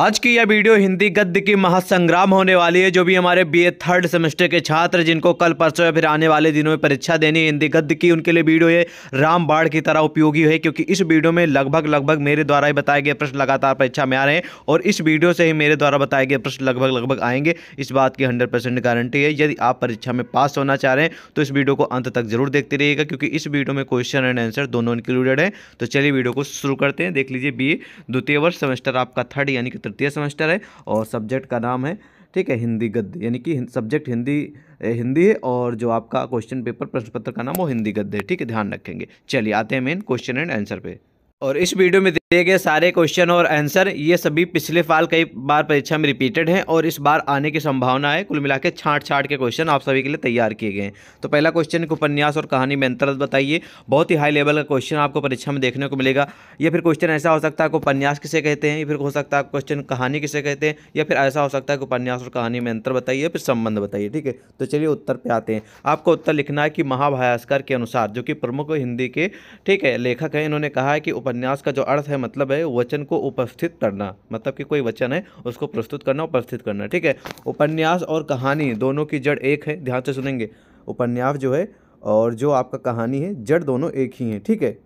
आज की यह वीडियो हिंदी गद्य की महासंग्राम होने वाली है जो भी हमारे बीए थर्ड सेमेस्टर के छात्र जिनको कल परसों या फिर आने वाले दिनों में परीक्षा देनी है हिंदी गद्य की उनके लिए वीडियो ये राम बाढ़ की तरह उपयोगी है क्योंकि इस वीडियो में लगभग लगभग मेरे द्वारा ही बताए गए प्रश्न लगातार परीक्षा में आ रहे हैं और इस वीडियो से ही मेरे द्वारा बताए गए प्रश्न लगभग लगभग आएंगे इस बात की हंड्रेड गारंटी है यदि आप परीक्षा में पास होना चाह रहे हैं तो इस वीडियो को अंत तक जरूर देखते रहिएगा क्योंकि इस वीडियो में क्वेश्चन एंड आंसर दोनों इंक्लूडेड है तो चलिए वीडियो को शुरू करते हैं देख लीजिए बी द्वितीय वर्ष सेमेस्टर आपका थर्ड यानी कि तृतीय सेमेस्टर है और सब्जेक्ट का नाम है ठीक है हिंदी गद्य यानी कि सब्जेक्ट हिंदी हिंदी है और जो आपका क्वेश्चन पेपर प्रश्न पत्र का नाम वो हिंदी गद्य है ठीक है ध्यान रखेंगे चलिए आते हैं मेन क्वेश्चन एंड आंसर पे और इस वीडियो में दिए गए सारे क्वेश्चन और आंसर ये सभी पिछले साल कई बार परीक्षा में रिपीटेड हैं और इस बार आने की संभावना है कुल मिला के छाँट छाँट के क्वेश्चन आप सभी के लिए तैयार किए गए हैं तो पहला क्वेश्चन एक उपन्यास और कहानी में अंतर बताइए बहुत ही हाई लेवल का क्वेश्चन आपको परीक्षा में देखने को मिलेगा या फिर क्वेश्चन ऐसा हो सकता है उपन्यास किसे कहते हैं या फिर हो सकता है क्वेश्चन कहानी किसे कहते हैं या फिर ऐसा हो सकता है उपन्यास और कहानी में अंतर बताइए फिर संबंध बताइए ठीक है तो चलिए उत्तर पर आते हैं आपको उत्तर लिखना है कि महाभास्कर के अनुसार जो कि प्रमुख हिंदी के ठीक है लेखक हैं इन्होंने कहा है कि उपन्यास का जो अर्थ है का मतलब है वचन को उपस्थित करना मतलब कि कोई वचन है उसको प्रस्तुत करना उपस्थित करना ठीक है उपन्यास और कहानी दोनों की जड़ एक है ध्यान से सुनेंगे उपन्यास जो है और जो आपका कहानी है जड़ दोनों एक ही हैं ठीक है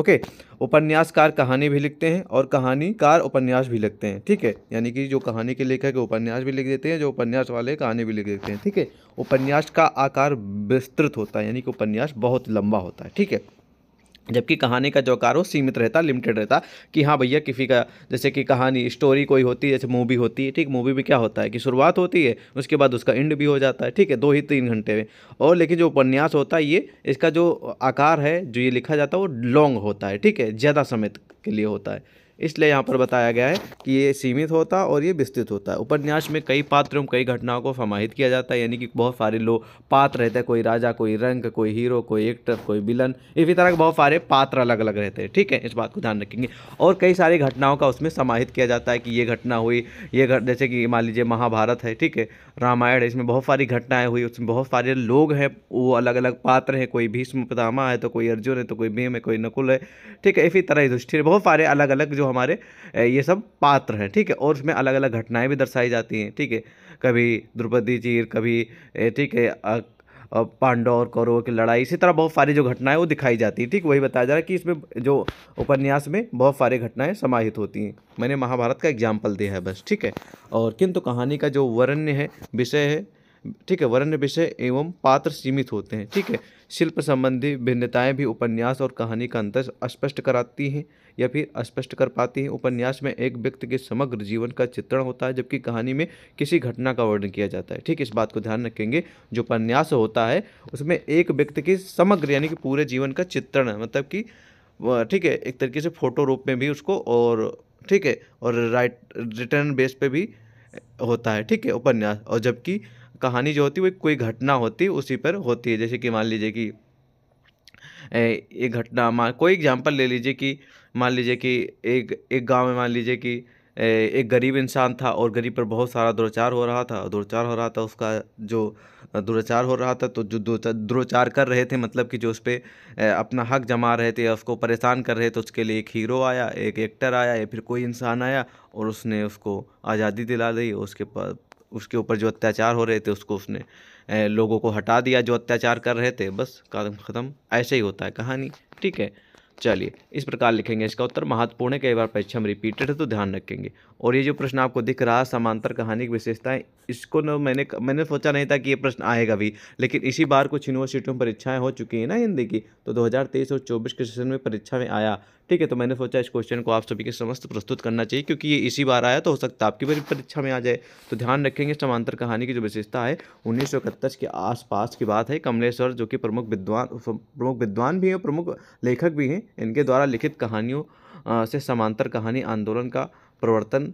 ओके उपन्यासकार कहानी भी लिखते हैं और कहानीकार उपन्यास भी लिखते हैं ठीक है यानी कि जो कहानी के लेखक है उपन्यास भी लिख देते हैं जो उपन्यास वाले कहानी भी लिख देते हैं ठीक है उपन्यास का आकार विस्तृत होता है यानी कि उपन्यास बहुत लंबा होता है ठीक है जबकि कहानी का आकार हो सीमित रहता लिमिटेड रहता कि हाँ भैया किसी का जैसे कि कहानी स्टोरी कोई होती है जैसे मूवी होती है ठीक मूवी में क्या होता है कि शुरुआत होती है उसके बाद उसका एंड भी हो जाता है ठीक है दो ही तीन घंटे में और लेकिन जो उपन्यास होता है ये इसका जो आकार है जो ये लिखा जाता है वो लॉन्ग होता है ठीक है ज़्यादा समय के लिए होता है इसलिए यहाँ पर बताया गया है कि ये सीमित होता और ये विस्तृत होता है उपन्यास में कई पात्रों कई घटनाओं को समाहित किया जाता है यानी कि बहुत सारे लोग पात्र रहते हैं कोई राजा कोई रंग कोई हीरो कोई एक्टर कोई विलन इसी तरह के बहुत सारे पात्र अलग अलग रहते हैं ठीक है इस बात को ध्यान रखेंगे और कई सारी घटनाओं का उसमें समाहित किया जाता है कि ये घटना हुई ये घट जैसे कि मान लीजिए महाभारत है ठीक है रामायण इसमें बहुत सारी घटनाएं हुई उसमें बहुत सारे लोग हैं वो अलग अलग पात्र हैं कोई भीष्म पितामह है तो कोई अर्जुन है तो कोई भीम है कोई नकुल है ठीक है इसी तरह युधिष्ठिर बहुत सारे अलग अलग जो हमारे ये सब पात्र हैं ठीक है और उसमें अलग अलग घटनाएं भी दर्शाई जाती हैं ठीक है कभी द्रौपदी चीर कभी ठीक है पांडव और कौरवों की लड़ाई इसी तरह बहुत सारी जो घटनाएं वो दिखाई जाती है ठीक वही बताया जा रहा है कि इसमें जो उपन्यास में बहुत सारी घटनाएं समाहित होती हैं मैंने महाभारत का एग्जाम्पल दिया है बस ठीक है और किंतु कहानी का जो वर्ण्य है विषय है ठीक है वर्ण्य विषय एवं पात्र सीमित होते हैं ठीक है शिल्प संबंधी भिन्नताएं भी उपन्यास और कहानी का अंतर स्पष्ट कराती हैं या फिर स्पष्ट कर पाती है उपन्यास में एक व्यक्ति के समग्र जीवन का चित्रण होता है जबकि कहानी में किसी घटना का वर्णन किया जाता है ठीक इस बात को ध्यान रखेंगे जो उपन्यास होता है उसमें एक व्यक्ति के समग्र यानी कि पूरे जीवन का चित्रण मतलब कि ठीक है एक तरीके से फोटो रूप में भी उसको और ठीक है और राइट रिटर्न बेस पे भी होता है ठीक है उपन्यास और जबकि कहानी जो होती है वो कोई घटना होती है उसी पर होती है जैसे कि मान लीजिए कि ये घटना मान कोई एग्जाम्पल ले लीजिए कि मान लीजिए कि एक एक गांव में मान लीजिए कि एक गरीब इंसान था और गरीब पर बहुत सारा दुराचार हो रहा था दुराचार हो रहा था उसका जो दुराचार हो रहा था तो जो दुराचार कर रहे थे मतलब कि जो उस पर अपना हक जमा रहे थे या उसको परेशान कर रहे थे तो उसके लिए एक हीरो आया एक एक्टर आया या फिर कोई इंसान आया और उसने उसको आज़ादी दिला दी उसके पर उसके ऊपर जो अत्याचार हो रहे थे उसको उसने लोगों को हटा दिया जो अत्याचार कर रहे थे बस काम ख़त्म ऐसे ही होता है कहानी ठीक है चलिए इस प्रकार लिखेंगे इसका उत्तर महत्वपूर्ण है कई बार परीक्षा में रिपीटेड है तो ध्यान रखेंगे और ये जो प्रश्न आपको दिख रहा है समांतर कहानी की विशेषताएं इसको ना मैंने मैंने सोचा नहीं था कि ये प्रश्न आएगा भी लेकिन इसी बार कुछ यूनिवर्सिटियों में परीक्षाएं हो चुकी हैं ना हिंदी की तो दो और चौबीस के सेशन में परीक्षा में आया ठीक है तो मैंने सोचा इस क्वेश्चन को आप सभी के समस्त प्रस्तुत करना चाहिए क्योंकि ये इसी बार आया तो हो सकता है आपकी भी परीक्षा में आ जाए तो ध्यान रखेंगे समांतर कहानी की जो विशेषता है उन्नीस के आसपास की बात है कमलेश्वर जो कि प्रमुख विद्वान प्रमुख विद्वान भी हैं प्रमुख लेखक भी हैं इनके द्वारा लिखित कहानियों से समांतर कहानी आंदोलन का प्रवर्तन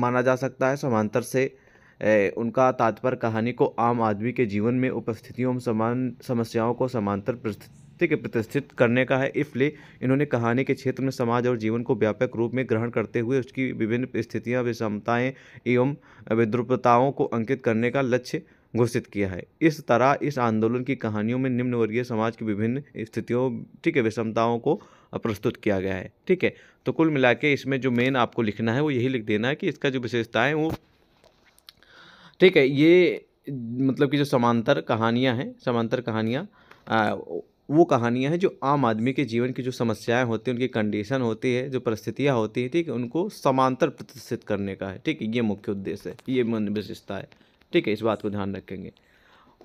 माना जा सकता है समांतर से उनका तात्पर्य कहानी को आम आदमी के जीवन में उपस्थितियों समान समस्याओं को समांतर परिस्थिति के प्रतिष्ठित करने का है इसलिए इन्होंने कहानी के क्षेत्र में समाज और जीवन को व्यापक रूप में ग्रहण करते हुए उसकी विभिन्न स्थितियां विषमताएँ एवं विद्रुपताओं को अंकित करने का लक्ष्य घोषित किया है इस तरह इस आंदोलन की कहानियों में निम्न वर्गीय समाज की विभिन्न स्थितियों ठीक है विषमताओं को प्रस्तुत किया गया है ठीक है तो कुल मिला के इसमें जो मेन आपको लिखना है वो यही लिख देना है कि इसका जो विशेषताएँ वो ठीक है ये मतलब कि जो समांतर कहानियाँ हैं समांतर कहानियाँ वो कहानियाँ हैं जो आम आदमी के जीवन की जो समस्याएं होती हैं उनकी कंडीशन होती है जो परिस्थितियाँ होती हैं ठीक है उनको समांतर प्रदर्शित करने का है ठीक है ये मुख्य उद्देश्य है ये विशेषता है ठीक है इस बात को ध्यान रखेंगे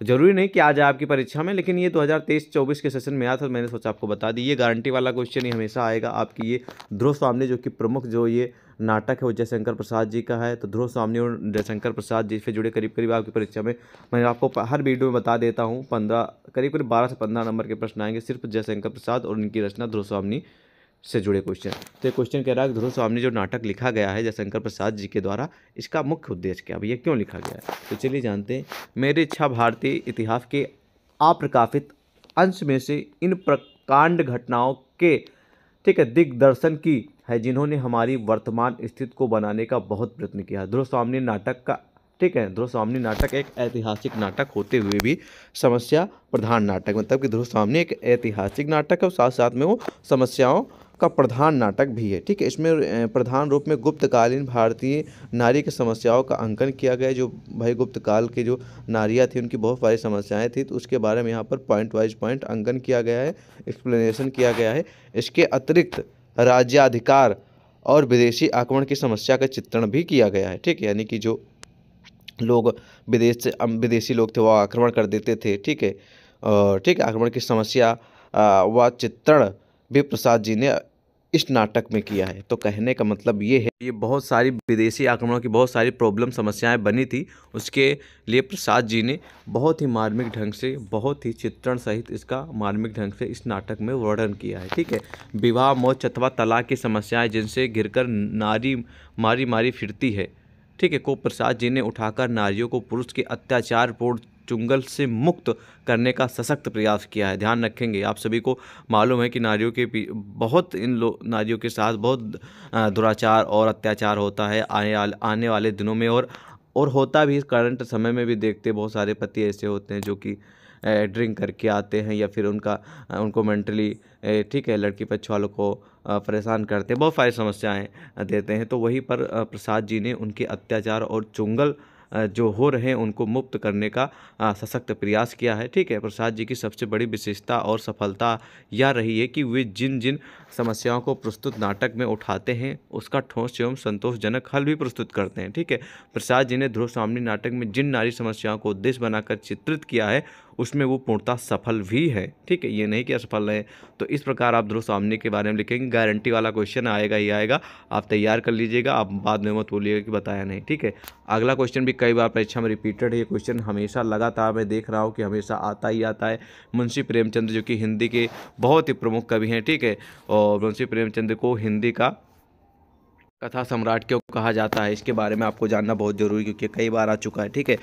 जरूरी नहीं कि आज आपकी परीक्षा में लेकिन ये 2023-24 के सेशन में आया था मैंने सोचा आपको बता दी ये गारंटी वाला क्वेश्चन ही हमेशा आएगा आपकी ये ध्रुव स्वामी जो कि प्रमुख जो ये नाटक है वो जयशंकर प्रसाद जी का है तो ध्रुव स्वामी और जयशंकर प्रसाद जी से जुड़े करीब करीब आपकी परीक्षा में मैं आपको हर वीडियो में बता देता हूँ पंद्रह करीब करीब बारह से पंद्रह नंबर के प्रश्न आएंगे सिर्फ जयशंकर प्रसाद और उनकी रचना ध्रुव स्वामी से जुड़े क्वेश्चन तो ये क्वेश्चन कह रहा है ध्रुव स्वामी जो नाटक लिखा गया है जयशंकर प्रसाद जी के द्वारा इसका मुख्य उद्देश्य क्या भैया क्यों लिखा गया है तो चलिए जानते हैं मेरी इच्छा भारतीय इतिहास के अप्रकाशित अंश में से इन प्रकांड घटनाओं के ठीक है दिग्दर्शन की है जिन्होंने हमारी वर्तमान स्थिति को बनाने का बहुत प्रयत्न किया ध्रुव स्वामी नाटक का ठीक है ध्रुव स्वामी नाटक एक ऐतिहासिक नाटक होते हुए भी समस्या प्रधान नाटक मतलब कि ध्रुव स्वामी एक ऐतिहासिक नाटक है और साथ साथ में वो समस्याओं का प्रधान नाटक भी है ठीक है इसमें प्रधान रूप में गुप्तकालीन भारतीय नारी की समस्याओं का अंकन किया गया जो भाई गुप्त काल के जो नारियाँ थी उनकी बहुत सारी समस्याएं थी तो उसके बारे में यहाँ पर पॉइंट वाइज पॉइंट अंकन किया गया है एक्सप्लेनेशन किया गया है इसके अतिरिक्त राज्याधिकार और विदेशी आक्रमण की समस्या का चित्रण भी किया गया है ठीक है यानी कि जो लोग विदेश से विदेशी लोग थे वो आक्रमण कर देते थे ठीक है ठीक है आक्रमण की समस्या व चित्रण भी प्रसाद जी ने इस नाटक में किया है तो कहने का मतलब ये है ये बहुत सारी विदेशी आक्रमणों की बहुत सारी प्रॉब्लम समस्याएं बनी थी उसके लिए प्रसाद जी ने बहुत ही मार्मिक ढंग से बहुत ही चित्रण सहित इसका मार्मिक ढंग से इस नाटक में वर्णन किया है ठीक है विवाह मौत चथवा तलाक की समस्याएं जिनसे घिरकर नारी मारी मारी फिरती है ठीक है को प्रसाद जी ने उठाकर नारियों को पुरुष के अत्याचार पूर्ण चुंगल से मुक्त करने का सशक्त प्रयास किया है ध्यान रखेंगे आप सभी को मालूम है कि नारियों के बहुत इन लोग नारियों के साथ बहुत दुराचार और अत्याचार होता है आने आने वाले दिनों में और और होता भी करंट समय में भी देखते बहुत सारे पति ऐसे होते हैं जो कि ड्रिंक करके आते हैं या फिर उनका उनको मेंटली ठीक है लड़की पक्ष वालों को परेशान करते हैं बहुत सारी समस्याएं देते हैं तो वहीं पर प्रसाद जी ने उनके अत्याचार और चुंगल जो हो रहे हैं उनको मुक्त करने का सशक्त प्रयास किया है ठीक है प्रसाद जी की सबसे बड़ी विशेषता और सफलता यह रही है कि वे जिन जिन समस्याओं को प्रस्तुत नाटक में उठाते हैं उसका ठोस एवं संतोषजनक हल भी प्रस्तुत करते हैं ठीक है प्रसाद जी ने ध्रुव सामनी नाटक में जिन नारी समस्याओं को उद्देश्य बनाकर चित्रित किया है उसमें वो पूर्णतः सफल भी है ठीक है ये नहीं कि असफल रहे तो इस प्रकार आप ध्रुव स्वामी के बारे में लिखेंगे गारंटी वाला क्वेश्चन आएगा ही आएगा आप तैयार कर लीजिएगा आप बाद में मत बोलिएगा कि बताया नहीं ठीक है अगला क्वेश्चन भी कई बार परीक्षा में रिपीटेड है ये क्वेश्चन हमेशा लगातार मैं देख रहा हूँ कि हमेशा आता ही आता है मुंशी प्रेमचंद जो कि हिंदी के बहुत ही प्रमुख कवि हैं ठीक है और मुंशी प्रेमचंद को हिंदी का कथा सम्राट क्यों कहा जाता है इसके बारे में आपको जानना बहुत ज़रूरी क्योंकि कई बार आ चुका है ठीक है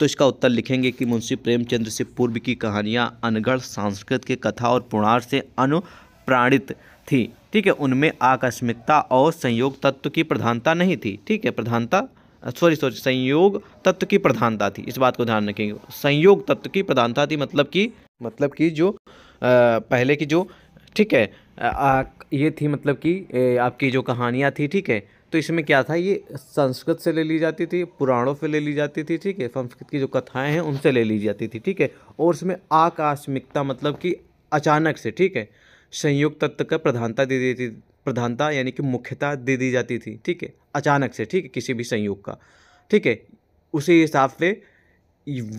तो इसका उत्तर लिखेंगे कि मुंशी प्रेमचंद्र से पूर्व की कहानियाँ अनगढ़ संस्कृत के कथा और पुराण से अनुप्राणित थी ठीक है उनमें आकस्मिकता और संयोग तत्व की प्रधानता नहीं थी ठीक है प्रधानता सॉरी सॉरी संयोग तत्व की प्रधानता थी इस बात को ध्यान रखेंगे संयोग तत्व की प्रधानता थी मतलब कि मतलब कि जो आ, पहले की जो ठीक है आ, ये थी मतलब कि आपकी जो कहानियाँ थी ठीक है तो इसमें क्या था ये संस्कृत से ले ली जाती थी पुराणों से ले ली जाती थी ठीक है संस्कृत की जो कथाएं हैं उनसे ले ली जाती थी ठीक है और इसमें आकस्मिकता मतलब कि अचानक से ठीक है संयुक्त तत्व का प्रधानता दे देती प्रधानता यानी कि मुख्यता दे दी जाती थी ठीक है अचानक से ठीक है किसी भी संयोग का ठीक है उसी हिसाब से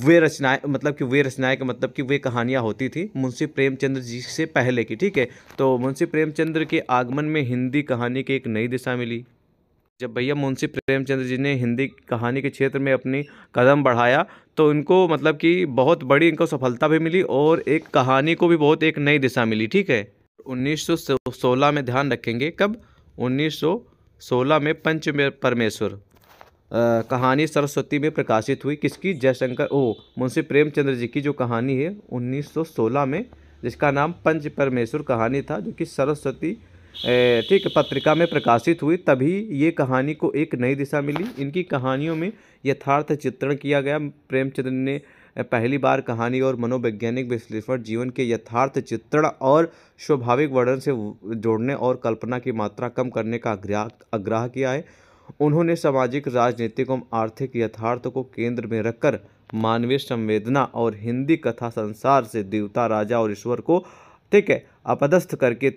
वे रचनाएं मतलब कि वे रचनाएं का मतलब कि वे कहानियां होती थी मुंशी प्रेमचंद्र जी से पहले की ठीक है तो मुंशी प्रेमचंद्र के आगमन में हिंदी कहानी की एक नई दिशा मिली जब भैया मुंशी प्रेमचंद जी ने हिंदी कहानी के क्षेत्र में अपनी कदम बढ़ाया तो इनको मतलब कि बहुत बड़ी इनको सफलता भी मिली और एक कहानी को भी बहुत एक नई दिशा मिली ठीक है 1916 में ध्यान रखेंगे कब 1916 में पंच परमेश्वर कहानी सरस्वती में प्रकाशित हुई किसकी जयशंकर ओ मुंशी प्रेमचंद्र जी की जो कहानी है 1916 में जिसका नाम पंच परमेश्वर कहानी था जो कि सरस्वती ठीक पत्रिका में प्रकाशित हुई तभी ये कहानी को एक नई दिशा मिली इनकी कहानियों में यथार्थ चित्रण किया गया प्रेमचंद ने पहली बार कहानी और मनोवैज्ञानिक विश्लेषण जीवन के यथार्थ चित्रण और स्वाभाविक वर्णन से जोड़ने और कल्पना की मात्रा कम करने का आग्रह किया है उन्होंने सामाजिक राजनीतिक एवं आर्थिक यथार्थ को केंद्र में रखकर मानवीय संवेदना और हिंदी कथा संसार से देवता राजा और ईश्वर को ठीक है अपदस्थ करके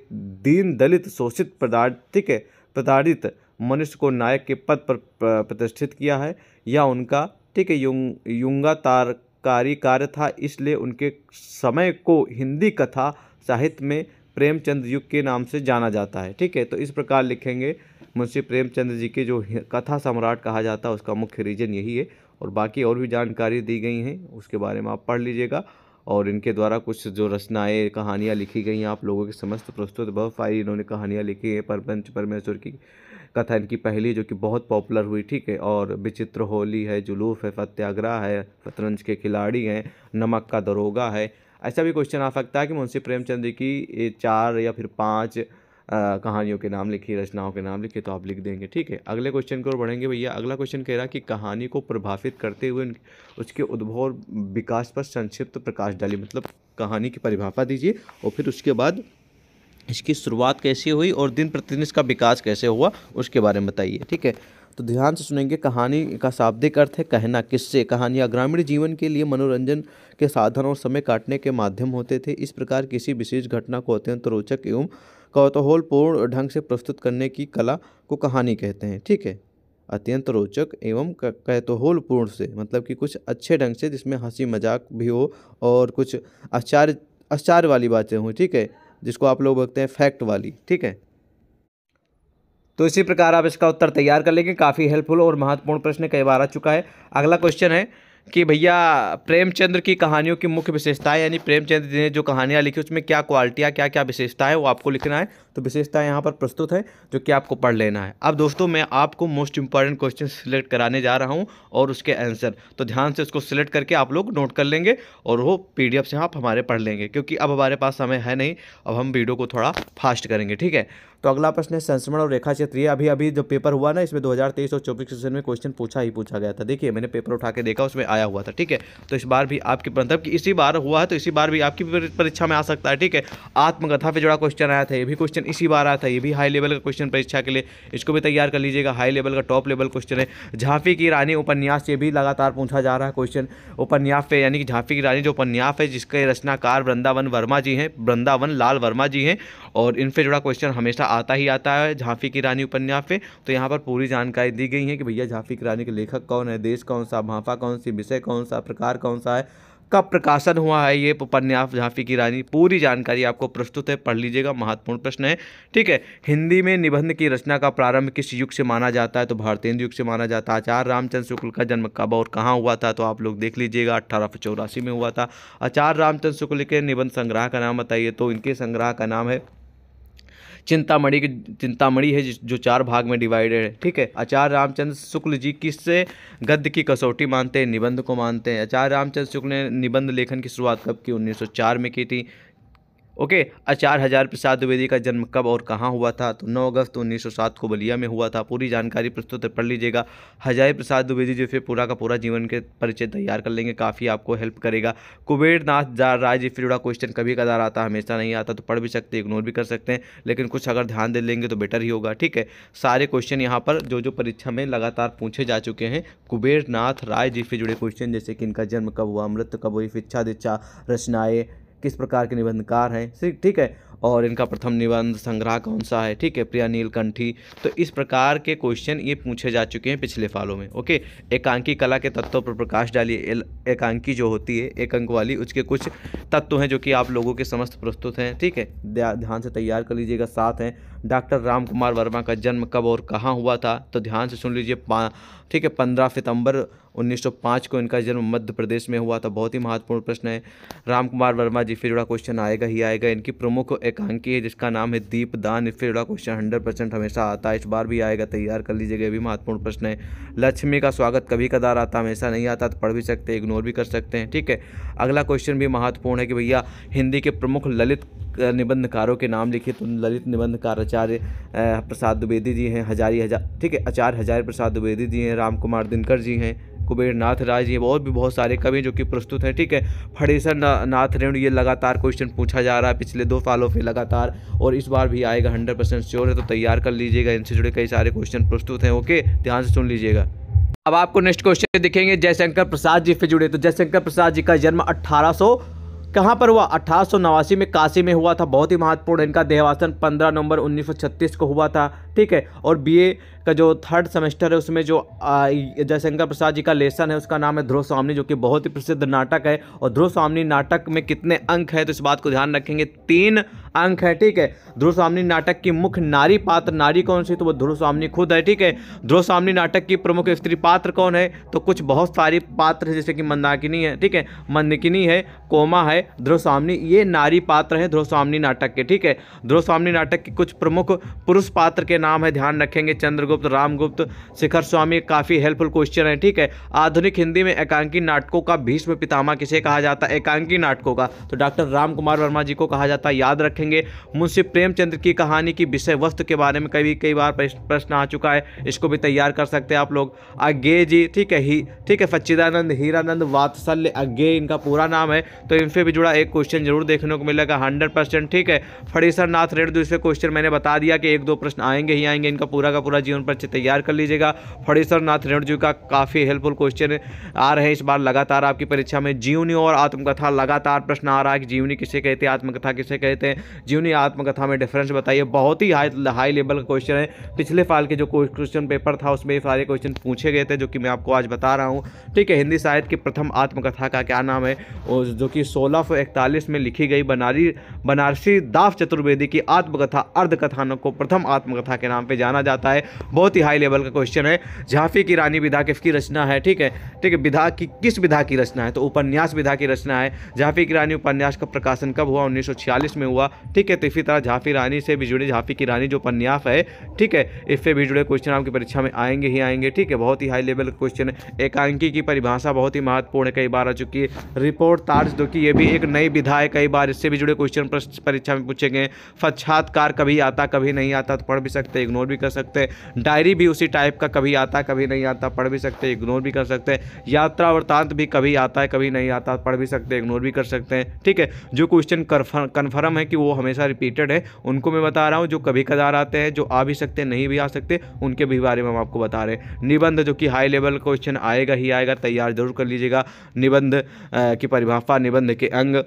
दीन दलित शोषित प्रदार ठीक है प्रताड़ित मनुष्य को नायक के पद पर प्रतिष्ठित किया है या उनका ठीक है युंग तारकारी कार्य था इसलिए उनके समय को हिंदी कथा साहित्य में प्रेमचंद युग के नाम से जाना जाता है ठीक है तो इस प्रकार लिखेंगे मुंशी प्रेमचंद जी के जो कथा सम्राट कहा जाता है उसका मुख्य रीजन यही है और बाकी और भी जानकारी दी गई हैं उसके बारे में आप पढ़ लीजिएगा और इनके द्वारा कुछ जो रचनाएँ कहानियाँ लिखी गई हैं आप लोगों के समस्त प्रस्तुत बहुत सारी इन्होंने कहानियाँ लिखी हैं परपंच परमेश्वर की कथा इनकी पहली जो कि बहुत पॉपुलर हुई ठीक है और विचित्र होली है जुलूफ है फत्याग्रह है शतरंज के खिलाड़ी हैं नमक का दरोगा है ऐसा भी क्वेश्चन आ सकता है कि मुंशी प्रेमचंद की चार या फिर पाँच कहानियों के नाम लिखिए रचनाओं के नाम लिखिए तो आप लिख देंगे ठीक है अगले क्वेश्चन की ओर बढ़ेंगे भैया अगला क्वेश्चन कह रहा है कि कहानी को प्रभावित करते हुए उसके उद्भव और विकास पर संक्षिप्त प्रकाश डालिए मतलब कहानी की परिभाषा दीजिए और फिर उसके बाद इसकी शुरुआत कैसे हुई और दिन प्रतिदिन इसका विकास कैसे हुआ उसके बारे में बताइए ठीक है तो ध्यान से सुनेंगे कहानी का शाब्दिक अर्थ है कहना किससे कहानियाँ ग्रामीण जीवन के लिए मनोरंजन के साधन और समय काटने के माध्यम होते थे इस प्रकार किसी विशेष घटना को अत्यंत रोचक एवं कौतूहलपूर्ण ढंग से प्रस्तुत करने की कला को कहानी कहते हैं ठीक है अत्यंत रोचक एवं कौतूहलपूर्ण से मतलब कि कुछ अच्छे ढंग से जिसमें हंसी मजाक भी हो और कुछ आश्चर्य आश्चर्य वाली बातें हों ठीक है जिसको आप लोग बोलते हैं फैक्ट वाली ठीक है तो इसी प्रकार आप इसका उत्तर तैयार कर लेंगे काफ़ी हेल्पफुल और महत्वपूर्ण प्रश्न कई बार आ चुका है अगला क्वेश्चन है कि भैया प्रेमचंद्र की कहानियों की मुख्य विशेषताएं यानी प्रेमचंद्र जी ने जो कहानियां लिखी उसमें क्या क्वालिटियाँ क्या क्या विशेषता है वो आपको लिखना है तो विशेषता यहाँ पर प्रस्तुत है जो कि आपको पढ़ लेना है अब दोस्तों मैं आपको मोस्ट इंपॉर्टेंट क्वेश्चन सिलेक्ट कराने जा रहा हूँ और उसके आंसर तो ध्यान से उसको सिलेक्ट करके आप लोग नोट कर लेंगे और वो पी से आप हमारे पढ़ लेंगे क्योंकि अब हमारे पास समय है नहीं अब हम वीडियो को थोड़ा फास्ट करेंगे ठीक है तो अगला प्रश्न है संस्मरण और रेखा क्षेत्रीय अभी अभी जो पेपर हुआ ना इसमें 2023 और चौबीस सेशन में क्वेश्चन पूछा ही पूछा गया था देखिए मैंने पेपर उठा के देखा उसमें आया हुआ था ठीक है तो इस बार भी आपकी मतलब कि इसी बार हुआ है तो इसी बार भी आपकी परीक्षा में आ सकता है ठीक है आत्मकथा पर जुड़ा क्वेश्चन आया था ये भी क्वेश्चन क्वेश्चन इसी बार आया था ये भी हाई लेवल का क्वेश्चन परीक्षा के लिए इसको भी तैयार कर लीजिएगा हाई लेवल का टॉप लेवल क्वेश्चन है झांफी की रानी उपन्यास ये भी लगातार पूछा जा रहा है क्वेश्चन उपन्यास पे यानी कि झांफी की रानी जो उपन्यास है जिसके रचनाकार वृंदावन वर्मा जी हैं वृंदावन लाल वर्मा जी हैं और इनसे जुड़ा क्वेश्चन हमेशा आता ही आता है झांफी की रानी उपन्यास पे तो यहाँ पर पूरी जानकारी दी गई है कि भैया झांफी की रानी के लेखक कौन है देश कौन सा भाफा कौन सी विषय कौन सा प्रकार कौन सा है कब प्रकाशन हुआ है ये उपन्यास झांसी की रानी पूरी जानकारी आपको प्रस्तुत है पढ़ लीजिएगा महत्वपूर्ण प्रश्न है ठीक है हिंदी में निबंध की रचना का प्रारंभ किस युग से माना जाता है तो भारतीय युग से माना जाता है आचार्य रामचंद्र शुक्ल का जन्म कब और कहाँ हुआ था तो आप लोग देख लीजिएगा अट्ठारह में हुआ था आचार्य रामचंद्र शुक्ल के निबंध संग्रह का नाम बताइए तो इनके संग्रह का नाम है चिंतामणि की चिंतामणि है जो चार भाग में डिवाइडेड है ठीक है आचार्य रामचंद्र शुक्ल जी किससे गद्य की कसौटी मानते हैं निबंध को मानते हैं आचार्य रामचंद्र शुक्ल ने निबंध लेखन की शुरुआत कब की 1904 में की थी ओके आचार्य हजार प्रसाद द्विवेदी का जन्म कब और कहाँ हुआ था तो 9 अगस्त 1907 को बलिया में हुआ था पूरी जानकारी प्रस्तुत पढ़ लीजिएगा हजार प्रसाद द्विवेदी जो फिर पूरा का पूरा जीवन के परिचय तैयार कर लेंगे काफ़ी आपको हेल्प करेगा कुबेर नाथ राज्य फिर जुड़ा क्वेश्चन कभी कदार आता हमेशा नहीं आता तो पढ़ भी सकते इग्नोर भी कर सकते हैं लेकिन कुछ अगर ध्यान दे लेंगे तो बेटर ही होगा ठीक है सारे क्वेश्चन यहाँ पर जो जो परीक्षा में लगातार पूछे जा चुके हैं कुबेर नाथ राय जी से जुड़े क्वेश्चन जैसे कि इनका जन्म कब हुआ अमृत कब हुई शिक्षा दीक्षा रचनाएँ किस प्रकार के निबंधकार हैं ठीक है और इनका प्रथम निबंध संग्रह कौन सा है ठीक है प्रिया नीलकंठी तो इस प्रकार के क्वेश्चन ये पूछे जा चुके हैं पिछले फालों में ओके एकांकी कला के तत्वों पर प्रकाश डालिए एकांकी जो होती है एक अंक वाली उसके कुछ तत्व हैं जो कि आप लोगों के समस्त प्रस्तुत हैं ठीक है ध्यान से तैयार कर लीजिएगा साथ हैं डॉक्टर राम कुमार वर्मा का जन्म कब और कहाँ हुआ था तो ध्यान से सुन लीजिए ठीक है पंद्रह सितंबर 1905 को इनका जन्म मध्य प्रदेश में हुआ था बहुत ही महत्वपूर्ण प्रश्न है राम कुमार वर्मा जी फिर जुड़ा क्वेश्चन आएगा ही आएगा इनकी प्रमुख एकांकी है जिसका नाम है दीपदान फिर जुड़ा क्वेश्चन हंड्रेड परसेंट हमेशा आता है इस बार भी आएगा तैयार कर लीजिएगा भी महत्वपूर्ण प्रश्न है लक्ष्मी का स्वागत कभी कदार आता हमेशा नहीं आता तो पढ़ भी सकते इग्नोर भी कर सकते हैं ठीक है अगला क्वेश्चन भी महत्वपूर्ण है कि भैया हिंदी के प्रमुख ललित निबंधकारों के नाम लिखे तो ललित निबंधकार आचार्य प्रसाद द्विवेदी जी हैं हजारी हजार ठीक है आचार्य हजारी प्रसाद द्विवेदी जी हैं राम कुमार दिनकर जी हैं कुबेर नाथ राय जी और भी बहुत सारे कवि जो कि प्रस्तुत हैं ठीक है फड़ेसर ना, नाथ रेणु ये लगातार क्वेश्चन पूछा जा रहा है पिछले दो सालों से लगातार और इस बार भी आएगा हंड्रेड परसेंट श्योर है तो तैयार कर लीजिएगा इनसे जुड़े कई सारे क्वेश्चन प्रस्तुत हैं ओके ध्यान से सुन लीजिएगा अब आपको नेक्स्ट क्वेश्चन दिखेंगे जयशंकर प्रसाद जी से जुड़े तो जयशंकर प्रसाद जी का जन्म अट्ठारह कहाँ पर हुआ अठारह में काशी में हुआ था बहुत ही महत्वपूर्ण इनका देहावासन 15 नवंबर 1936 को हुआ था ठीक है और बीए का जो थर्ड सेमेस्टर है उसमें जो जयशंकर प्रसाद जी का लेसन है उसका नाम है ध्रुव स्वामी जो कि बहुत ही प्रसिद्ध नाटक है और ध्रुव स्वामी नाटक में कितने अंक है तो इस बात को ध्यान रखेंगे तीन अंक है ठीक है ध्रुव स्वामी नाटक की मुख्य नारी पात्र नारी कौन सी तो वो ध्रुव स्वामी खुद है ठीक है ध्रुव स्वामी नाटक की प्रमुख स्त्री पात्र कौन है तो कुछ बहुत सारी पात्र है जैसे कि मंदाकिनी है ठीक है मंदकिनी है कोमा है ध्रुव स्वामी ये नारी पात्र है ध्रुव स्वामी नाटक के ठीक है ध्रुव स्वामी नाटक के कुछ प्रमुख पुरुष पात्र के नाम है ध्यान रखेंगे चंद्र गुप्त रामगुप्त शिखर स्वामी काफ़ी हेल्पफुल क्वेश्चन है ठीक है आधुनिक हिंदी में एकांकी नाटकों का भीष्म पितामा किसे कहा जाता है एकांकी नाटकों का तो डॉक्टर राम कुमार वर्मा जी को कहा जाता है याद रखेंगे मुंशी प्रेमचंद्र की कहानी की विषय वस्तु के बारे में कभी कई बार प्रश्न आ चुका है इसको भी तैयार कर सकते हैं आप लोग अज्ञे जी ठीक है ही ठीक है सच्चिदानंद हीरानंद वात्सल्य अज्ञे इनका पूरा नाम है तो इनसे भी जुड़ा एक क्वेश्चन जरूर देखने को मिलेगा हंड्रेड परसेंट ठीक है फड़ीसर नाथ रेड दूसरे क्वेश्चन मैंने बता दिया कि एक दो प्रश्न आएंगे ही आएंगे इनका पूरा का पूरा जीवन क्वेश्चन पर तैयार कर लीजिएगा फणीश्वर नाथ रेणु जी का काफ़ी हेल्पफुल क्वेश्चन आ रहे हैं इस बार लगातार आपकी परीक्षा में जीवनी और आत्मकथा लगातार प्रश्न आ रहा है कि जीवनी किसे कहते हैं आत्मकथा किसे कहते हैं जीवनी आत्मकथा में डिफरेंस बताइए बहुत ही हाई हाई लेवल का क्वेश्चन है पिछले साल के जो क्वेश्चन पेपर था उसमें सारे क्वेश्चन पूछे गए थे जो कि मैं आपको आज बता रहा हूँ ठीक है हिंदी साहित्य की प्रथम आत्मकथा का क्या नाम है जो कि सोलह में लिखी गई बनारी बनारसी दाफ चतुर्वेदी की आत्मकथा अर्धकथानों को प्रथम आत्मकथा के नाम पर जाना जाता है बहुत ही हाई लेवल का क्वेश्चन है झांफी की रानी विधा किसकी रचना है ठीक है ठीक है विधा की किस विधा की रचना है तो उपन्यास विधा की रचना है झांफी की रानी उपन्यास का प्रकाशन कब हुआ उन्नीस में हुआ ठीक है तो इसी तरह झांफी रानी से भी जुड़े झांफी की रानी जो उपन्यास है ठीक है इससे भी जुड़े क्वेश्चन आपकी परीक्षा में आएंगे ही आएंगे ठीक है बहुत ही हाई लेवल का क्वेश्चन है एकांकी की परिभाषा बहुत ही महत्वपूर्ण है कई बार आ चुकी है रिपोर्ट तार्ज दो की ये भी एक नई विधा है कई बार इससे भी जुड़े क्वेश्चन परीक्षा में पूछे गए फच्छात्कार कभी आता कभी नहीं आता तो पढ़ भी सकते इग्नोर भी कर सकते डायरी भी उसी टाइप का कभी आता है कभी नहीं आता पढ़ भी सकते इग्नोर भी कर सकते हैं यात्रा वृत्तांत भी कभी आता है कभी नहीं आता पढ़ भी सकते इग्नोर भी कर सकते हैं ठीक है जो क्वेश्चन कन्फर्म है कि वो हमेशा रिपीटेड है उनको मैं बता रहा हूँ जो कभी कदार आते हैं जो आ भी सकते नहीं भी आ सकते उनके भी बारे में हम आपको बता रहे हैं निबंध जो कि हाई लेवल क्वेश्चन आएगा ही आएगा तैयार जरूर कर लीजिएगा निबंध की परिभाषा निबंध के अंग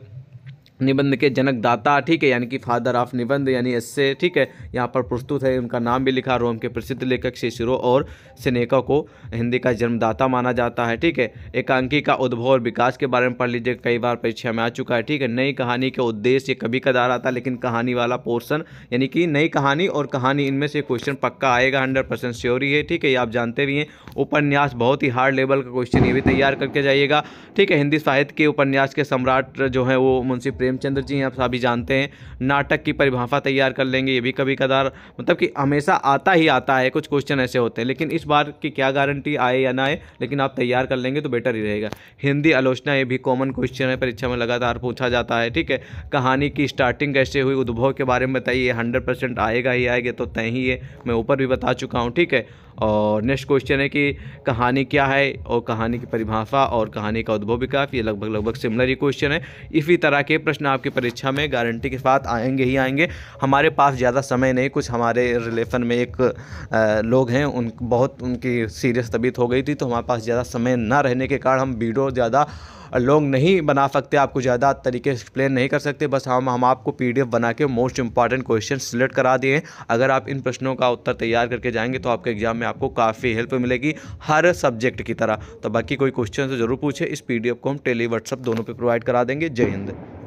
निबंध के जनकदाता ठीक है यानी कि फादर ऑफ निबंध यानी इससे ठीक है यहाँ पर प्रस्तुत है उनका नाम भी लिखा रोम के प्रसिद्ध लेखक शिशिरो और सिनेका को हिंदी का जन्मदाता माना जाता है ठीक है एकांकी का उद्भव और विकास के बारे में पढ़ लीजिए कई बार परीक्षा में आ चुका है ठीक है नई कहानी के उद्देश्य कभी कदार आता लेकिन कहानी वाला पोर्सन यानी कि नई कहानी और कहानी इनमें से क्वेश्चन पक्का आएगा हंड्रेड परसेंट है ठीक है ये आप जानते भी हैं उपन्यास बहुत ही हार्ड लेवल का क्वेश्चन ये भी तैयार करके जाइएगा ठीक है हिंदी साहित्य के उपन्यास के सम्राट जो है वो मुंशी प्रेमचंद्र जी आप सभी जानते हैं नाटक की परिभाषा तैयार कर लेंगे ये भी कभी कदार मतलब कि हमेशा आता ही आता है कुछ क्वेश्चन ऐसे होते हैं लेकिन इस बार की क्या गारंटी आए या ना आए लेकिन आप तैयार कर लेंगे तो बेटर ही रहेगा हिंदी आलोचना ये भी कॉमन क्वेश्चन है परीक्षा में लगातार पूछा जाता है ठीक है कहानी की स्टार्टिंग कैसे हुई उद्भव के बारे में बताइए हंड्रेड परसेंट आएगा ही आएगा तो तय ही है मैं ऊपर भी बता चुका हूँ ठीक है और नेक्स्ट क्वेश्चन है कि कहानी क्या है और कहानी की परिभाषा और कहानी का उद्भव विकास ये लगभग लगभग सिमिलर ही क्वेश्चन है इसी तरह के प्रश्न प्रश्न आपकी परीक्षा में गारंटी के साथ आएंगे ही आएंगे हमारे पास ज़्यादा समय नहीं कुछ हमारे रिलेशन में एक लोग हैं उन बहुत उनकी सीरियस तबीयत हो गई थी तो हमारे पास ज़्यादा समय ना रहने के कारण हम वीडियो ज़्यादा लोग नहीं बना सकते आपको ज़्यादा तरीके से एक्सप्लेन नहीं कर सकते बस हम हम आपको पीडीएफ बना के मोस्ट इंपॉर्टेंट क्वेश्चन सिलेक्ट करा दिए अगर आप इन प्रश्नों का उत्तर तैयार करके जाएंगे तो आपके एग्जाम में आपको काफ़ी हेल्प मिलेगी हर सब्जेक्ट की तरह तो बाकी कोई क्वेश्चन तो ज़रूर पूछे इस पी को हम टेली व्हाट्सअप दोनों पर प्रोवाइड करा देंगे जय हिंद